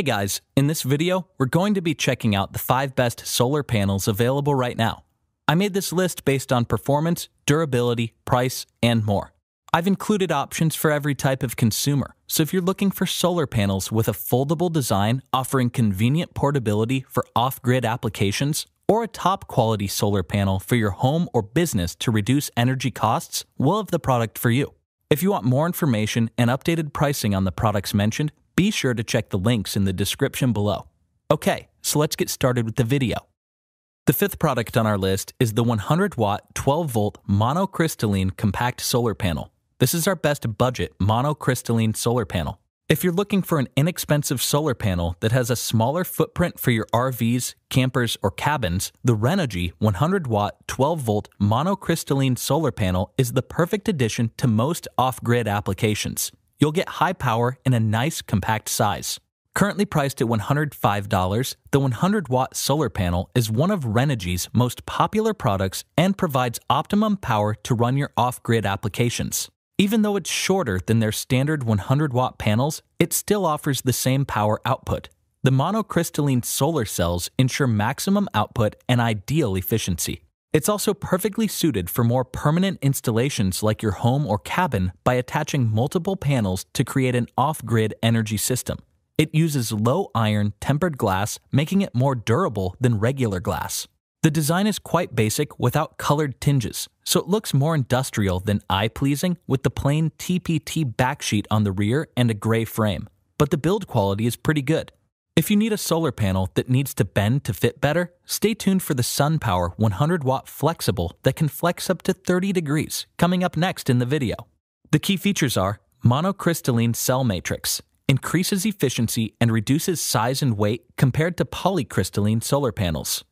Hey guys, in this video, we're going to be checking out the 5 best solar panels available right now. I made this list based on performance, durability, price, and more. I've included options for every type of consumer, so if you're looking for solar panels with a foldable design offering convenient portability for off-grid applications, or a top-quality solar panel for your home or business to reduce energy costs, we'll have the product for you. If you want more information and updated pricing on the products mentioned, be sure to check the links in the description below. Okay, so let's get started with the video. The fifth product on our list is the 100 watt 12 volt monocrystalline compact solar panel. This is our best budget monocrystalline solar panel. If you're looking for an inexpensive solar panel that has a smaller footprint for your RVs, campers, or cabins, the Renogy 100 watt 12 volt monocrystalline solar panel is the perfect addition to most off grid applications you'll get high power in a nice compact size. Currently priced at $105, the 100 watt solar panel is one of Renogy's most popular products and provides optimum power to run your off grid applications. Even though it's shorter than their standard 100 watt panels, it still offers the same power output. The monocrystalline solar cells ensure maximum output and ideal efficiency. It's also perfectly suited for more permanent installations like your home or cabin by attaching multiple panels to create an off grid energy system. It uses low iron tempered glass, making it more durable than regular glass. The design is quite basic without colored tinges, so it looks more industrial than eye pleasing with the plain TPT backsheet on the rear and a gray frame. But the build quality is pretty good. If you need a solar panel that needs to bend to fit better, stay tuned for the SunPower 100 watt flexible that can flex up to 30 degrees, coming up next in the video. The key features are monocrystalline cell matrix, increases efficiency and reduces size and weight compared to polycrystalline solar panels.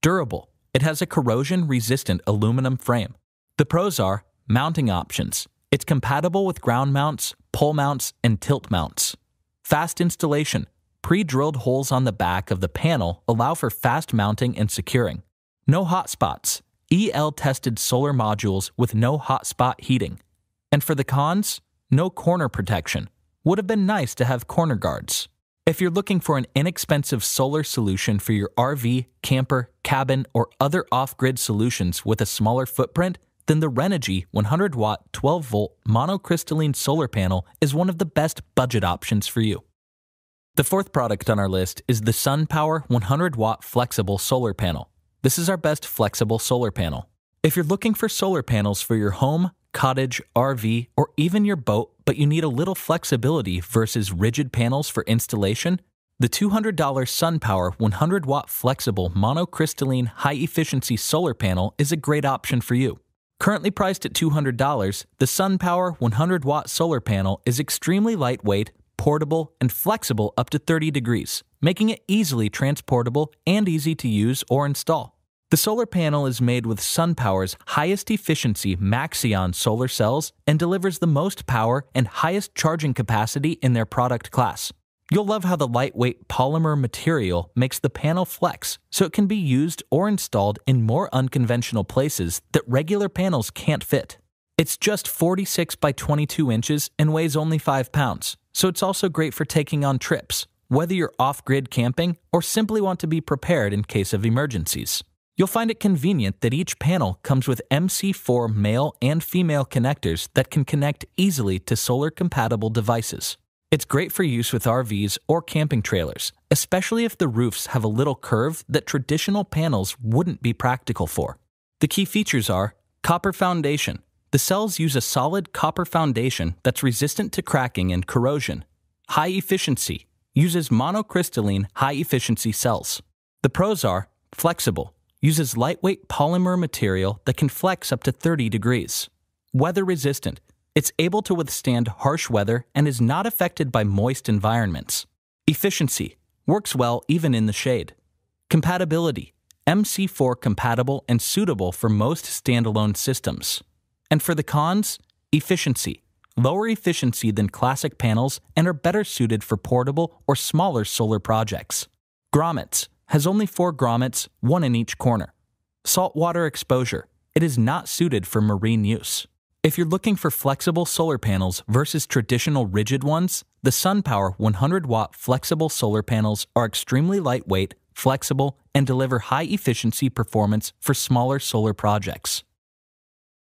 Durable, it has a corrosion resistant aluminum frame. The pros are mounting options. It's compatible with ground mounts, pole mounts, and tilt mounts. Fast installation, Pre-drilled holes on the back of the panel allow for fast mounting and securing. No hotspots. EL-tested solar modules with no hotspot heating. And for the cons, no corner protection. Would have been nice to have corner guards. If you're looking for an inexpensive solar solution for your RV, camper, cabin, or other off grid solutions with a smaller footprint, then the Renogy 100 watt 12 volt monocrystalline solar panel is one of the best budget options for you. The fourth product on our list is the SunPower 100 watt flexible solar panel. This is our best flexible solar panel. If you're looking for solar panels for your home, cottage, RV, or even your boat, but you need a little flexibility versus rigid panels for installation, the $200 SunPower 100 watt flexible monocrystalline high efficiency solar panel is a great option for you. Currently priced at $200, the SunPower 100 watt solar panel is extremely lightweight portable, and flexible up to 30 degrees, making it easily transportable and easy to use or install. The solar panel is made with SunPower's highest efficiency Maxion solar cells and delivers the most power and highest charging capacity in their product class. You'll love how the lightweight polymer material makes the panel flex so it can be used or installed in more unconventional places that regular panels can't fit. It's just 46 by 22 inches and weighs only 5 pounds. So it's also great for taking on trips, whether you're off grid camping or simply want to be prepared in case of emergencies. You'll find it convenient that each panel comes with MC4 male and female connectors that can connect easily to solar compatible devices. It's great for use with RVs or camping trailers, especially if the roofs have a little curve that traditional panels wouldn't be practical for. The key features are copper foundation, the cells use a solid copper foundation that's resistant to cracking and corrosion. High efficiency uses monocrystalline high efficiency cells. The pros are flexible, uses lightweight polymer material that can flex up to 30 degrees. Weather resistant, it's able to withstand harsh weather and is not affected by moist environments. Efficiency works well even in the shade. Compatibility MC4 compatible and suitable for most standalone systems. And for the cons, efficiency. Lower efficiency than classic panels and are better suited for portable or smaller solar projects. Grommets has only four grommets, one in each corner. Saltwater exposure. It is not suited for marine use. If you're looking for flexible solar panels versus traditional rigid ones, the SunPower 100 watt flexible solar panels are extremely lightweight, flexible, and deliver high efficiency performance for smaller solar projects.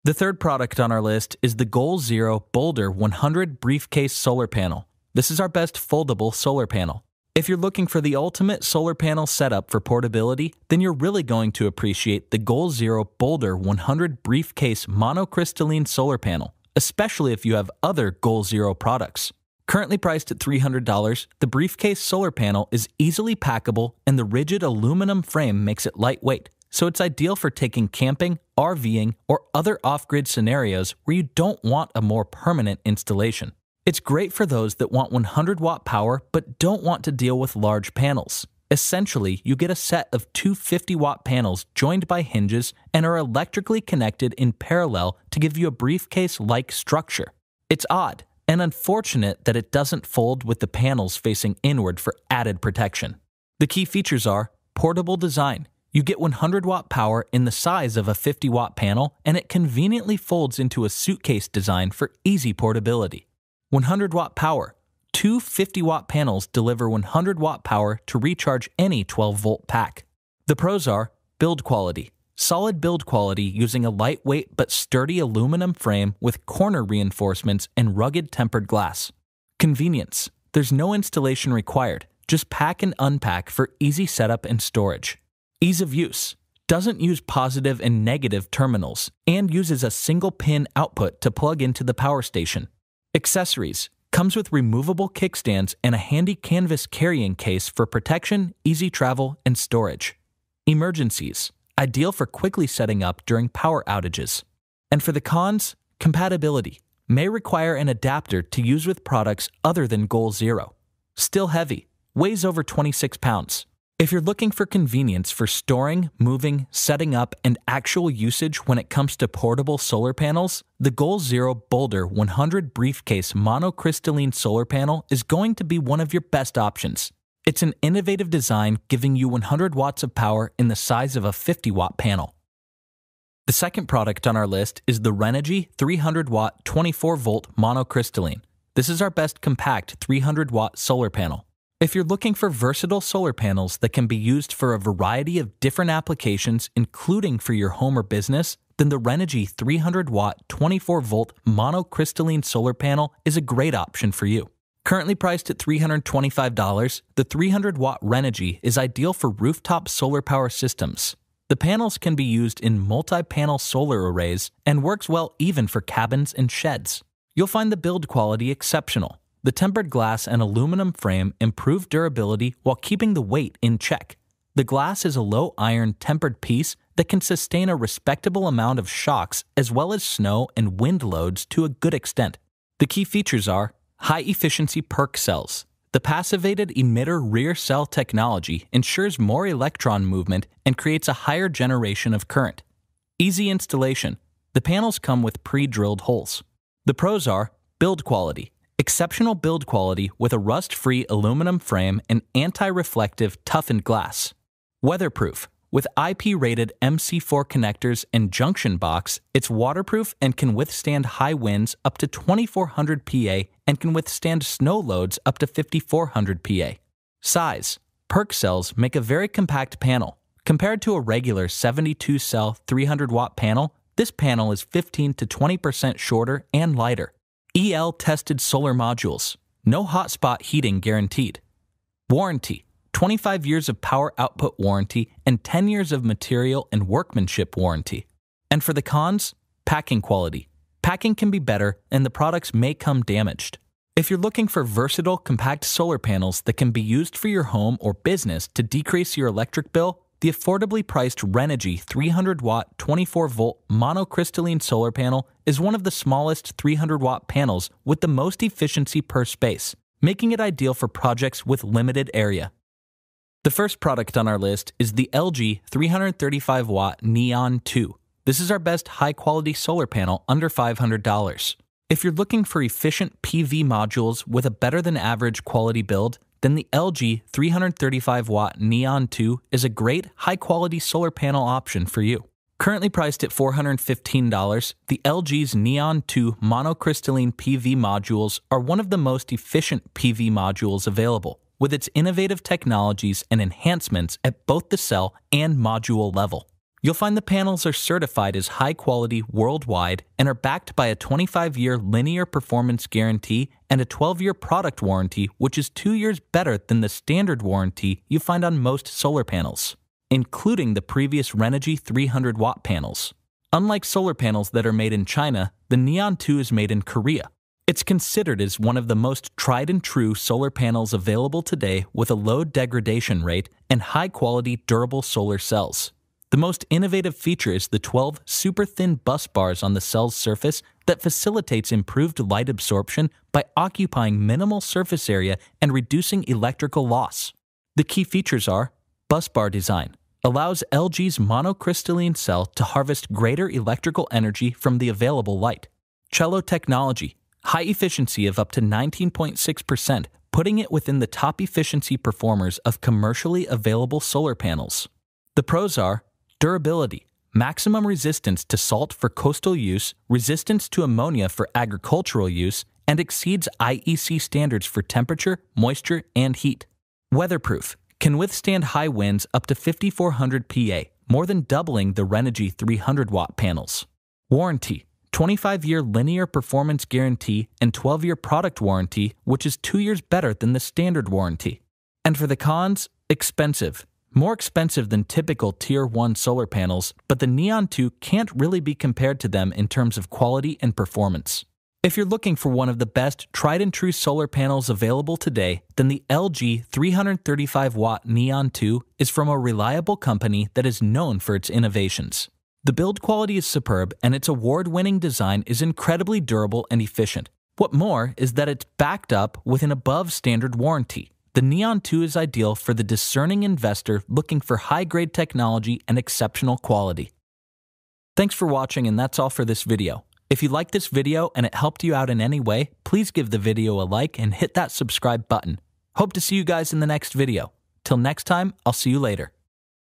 The third product on our list is the Goal Zero Boulder 100 Briefcase Solar Panel. This is our best foldable solar panel. If you're looking for the ultimate solar panel setup for portability, then you're really going to appreciate the Goal Zero Boulder 100 Briefcase Monocrystalline Solar Panel, especially if you have other Goal Zero products. Currently priced at $300, the briefcase solar panel is easily packable and the rigid aluminum frame makes it lightweight, so it's ideal for taking camping, RVing, or other off grid scenarios where you don't want a more permanent installation. It's great for those that want 100 watt power but don't want to deal with large panels. Essentially, you get a set of two 50 watt panels joined by hinges and are electrically connected in parallel to give you a briefcase like structure. It's odd and unfortunate that it doesn't fold with the panels facing inward for added protection. The key features are portable design. You get 100 watt power in the size of a 50 watt panel, and it conveniently folds into a suitcase design for easy portability. 100 watt power. Two 50 watt panels deliver 100 watt power to recharge any 12 volt pack. The pros are build quality. Solid build quality using a lightweight but sturdy aluminum frame with corner reinforcements and rugged tempered glass. Convenience. There's no installation required, just pack and unpack for easy setup and storage. Ease of use doesn't use positive and negative terminals and uses a single pin output to plug into the power station. Accessories comes with removable kickstands and a handy canvas carrying case for protection, easy travel, and storage. Emergencies ideal for quickly setting up during power outages. And for the cons, compatibility may require an adapter to use with products other than Goal Zero. Still heavy, weighs over 26 pounds. If you're looking for convenience for storing, moving, setting up, and actual usage when it comes to portable solar panels, the Goal Zero Boulder 100 Briefcase Monocrystalline Solar Panel is going to be one of your best options. It's an innovative design giving you 100 watts of power in the size of a 50 watt panel. The second product on our list is the Renogy 300 watt 24 volt monocrystalline. This is our best compact 300 watt solar panel. If you're looking for versatile solar panels that can be used for a variety of different applications, including for your home or business, then the Renogy 300 watt 24 volt monocrystalline solar panel is a great option for you. Currently priced at $325, the 300 watt Renogy is ideal for rooftop solar power systems. The panels can be used in multi panel solar arrays and works well even for cabins and sheds. You'll find the build quality exceptional the tempered glass and aluminum frame improve durability while keeping the weight in check. The glass is a low iron tempered piece that can sustain a respectable amount of shocks as well as snow and wind loads to a good extent. The key features are high efficiency PERC cells. The passivated emitter rear cell technology ensures more electron movement and creates a higher generation of current. Easy installation. The panels come with pre drilled holes. The pros are build quality. Exceptional build quality with a rust free aluminum frame and anti reflective toughened glass. Weatherproof. With IP rated MC4 connectors and junction box, it's waterproof and can withstand high winds up to 2400 PA and can withstand snow loads up to 5400 PA. Size Perk cells make a very compact panel. Compared to a regular 72 cell 300 watt panel, this panel is 15 to 20% shorter and lighter. EL tested solar modules, no hotspot heating guaranteed. Warranty 25 years of power output warranty and 10 years of material and workmanship warranty. And for the cons, packing quality. Packing can be better and the products may come damaged. If you're looking for versatile, compact solar panels that can be used for your home or business to decrease your electric bill, the affordably priced Renogy 300 watt 24 volt monocrystalline solar panel is one of the smallest 300 watt panels with the most efficiency per space, making it ideal for projects with limited area. The first product on our list is the LG 335 watt Neon 2. This is our best high quality solar panel under $500. If you're looking for efficient PV modules with a better than average quality build, then the LG 335 watt Neon 2 is a great high quality solar panel option for you. Currently priced at $415, the LG's Neon 2 monocrystalline PV modules are one of the most efficient PV modules available, with its innovative technologies and enhancements at both the cell and module level. You'll find the panels are certified as high quality worldwide and are backed by a 25 year linear performance guarantee and a 12 year product warranty, which is two years better than the standard warranty you find on most solar panels including the previous Renogy 300 watt panels. Unlike solar panels that are made in China, the Neon 2 is made in Korea. It's considered as one of the most tried and true solar panels available today with a low degradation rate and high quality durable solar cells. The most innovative feature is the 12 super thin bus bars on the cell's surface that facilitates improved light absorption by occupying minimal surface area and reducing electrical loss. The key features are bus bar design, allows LG's monocrystalline cell to harvest greater electrical energy from the available light. Cello technology, high efficiency of up to 19.6%, putting it within the top efficiency performers of commercially available solar panels. The pros are durability, maximum resistance to salt for coastal use, resistance to ammonia for agricultural use, and exceeds IEC standards for temperature, moisture, and heat. Weatherproof, can withstand high winds up to 5400 PA, more than doubling the Renogy 300 watt panels. Warranty 25 year linear performance guarantee and 12 year product warranty, which is two years better than the standard warranty. And for the cons, expensive. More expensive than typical Tier 1 solar panels, but the Neon 2 can't really be compared to them in terms of quality and performance. If you're looking for one of the best tried and true solar panels available today, then the LG 335 watt Neon 2 is from a reliable company that is known for its innovations. The build quality is superb and its award winning design is incredibly durable and efficient. What more is that it's backed up with an above standard warranty. The Neon 2 is ideal for the discerning investor looking for high grade technology and exceptional quality. Thanks for watching, and that's all for this video. If you liked this video and it helped you out in any way, please give the video a like and hit that subscribe button. Hope to see you guys in the next video. Till next time, I'll see you later.